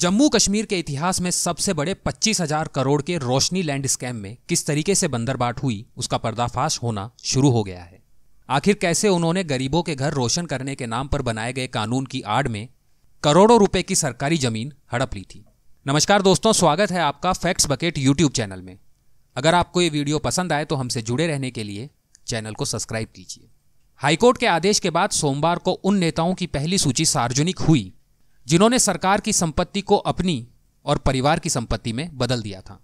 जम्मू कश्मीर के इतिहास में सबसे बड़े पच्चीस हजार करोड़ के रोशनी लैंड स्कैम में किस तरीके से बंदरबाट हुई उसका पर्दाफाश होना शुरू हो गया है आखिर कैसे उन्होंने गरीबों के घर रोशन करने के नाम पर बनाए गए कानून की आड़ में करोड़ों रुपए की सरकारी जमीन हड़प ली थी नमस्कार दोस्तों स्वागत है आपका फैक्ट्स बकेट यूट्यूब चैनल में अगर आपको ये वीडियो पसंद आए तो हमसे जुड़े रहने के लिए चैनल को सब्सक्राइब कीजिए हाईकोर्ट के आदेश के बाद सोमवार को उन नेताओं की पहली सूची सार्वजनिक हुई जिन्होंने सरकार की संपत्ति को अपनी और परिवार की संपत्ति में बदल दिया था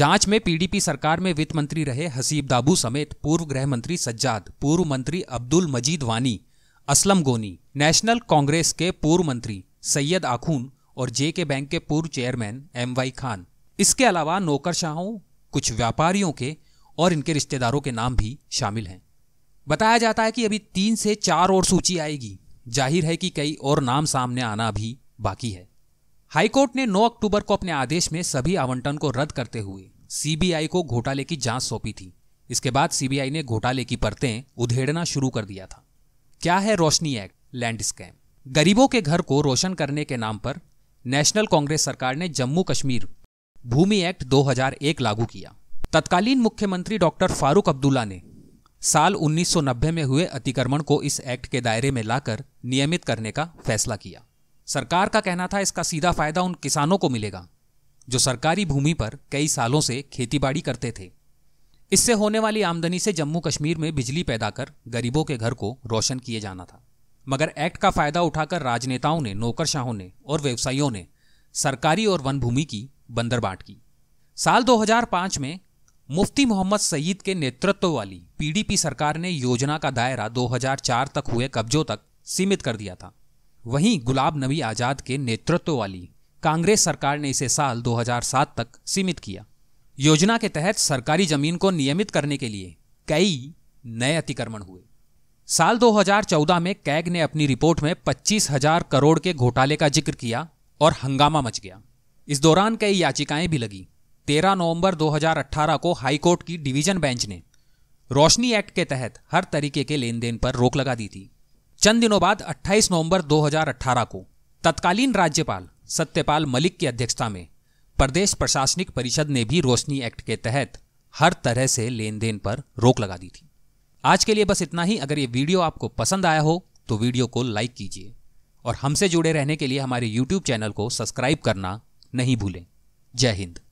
जांच में पीडीपी सरकार में वित्त मंत्री रहे हसीब दाबू समेत पूर्व गृह मंत्री सज्जाद पूर्व मंत्री अब्दुल मजीद वानी असलम गोनी नेशनल कांग्रेस के पूर्व मंत्री सैयद आखून और जे के बैंक के पूर्व चेयरमैन एम वाई खान इसके अलावा नौकरशाहों कुछ व्यापारियों के और इनके रिश्तेदारों के नाम भी शामिल हैं बताया जाता है कि अभी तीन से चार और सूची आएगी जाहिर है कि कई और नाम सामने आना भी बाकी है हाईकोर्ट ने 9 अक्टूबर को अपने आदेश में सभी आवंटन को रद्द करते हुए सीबीआई को घोटाले की जांच सौंपी थी इसके बाद सीबीआई ने घोटाले की परतें उधेड़ना शुरू कर दिया था क्या है रोशनी एक्ट लैंड स्कैम गरीबों के घर को रोशन करने के नाम पर नेशनल कांग्रेस सरकार ने जम्मू कश्मीर भूमि एक्ट 2001 लागू किया तत्कालीन मुख्यमंत्री डॉक्टर फारूक अब्दुल्ला ने साल 1990 में हुए अतिक्रमण को इस एक्ट के दायरे में लाकर नियमित करने का फैसला किया सरकार का कहना था इसका सीधा फायदा उन किसानों को मिलेगा जो सरकारी भूमि पर कई सालों से खेतीबाड़ी करते थे इससे होने वाली आमदनी से जम्मू कश्मीर में बिजली पैदा कर गरीबों के घर को रोशन किए जाना था मगर एक्ट का फायदा उठाकर राजनेताओं ने नौकरशाहों ने और व्यवसायियों ने सरकारी और वन भूमि की बंदरबाट की साल 2005 में मुफ्ती मोहम्मद सईद के नेतृत्व वाली पीडीपी सरकार ने योजना का दायरा 2004 तक हुए कब्जों तक सीमित कर दिया था वहीं गुलाम नबी आज़ाद के नेतृत्व वाली कांग्रेस सरकार ने इसे साल 2007 तक सीमित किया योजना के तहत सरकारी जमीन को नियमित करने के लिए कई नए अतिक्रमण हुए साल 2014 में कैग ने अपनी रिपोर्ट में पच्चीस हजार करोड़ के घोटाले का जिक्र किया और हंगामा मच गया इस दौरान कई याचिकाएं भी लगी 13 नवंबर 2018 को हाईकोर्ट की डिवीजन बेंच ने रोशनी एक्ट के तहत हर तरीके के लेन देन पर रोक लगा दी थी चंद दिनों बाद 28 नवंबर 2018 को तत्कालीन राज्यपाल सत्यपाल मलिक की अध्यक्षता में प्रदेश प्रशासनिक परिषद ने भी रोशनी एक्ट के तहत हर तरह से लेन देन पर रोक लगा दी थी आज के लिए बस इतना ही अगर ये वीडियो आपको पसंद आया हो तो वीडियो को लाइक कीजिए और हमसे जुड़े रहने के लिए हमारे यूट्यूब चैनल को सब्सक्राइब करना नहीं भूलें जय हिंद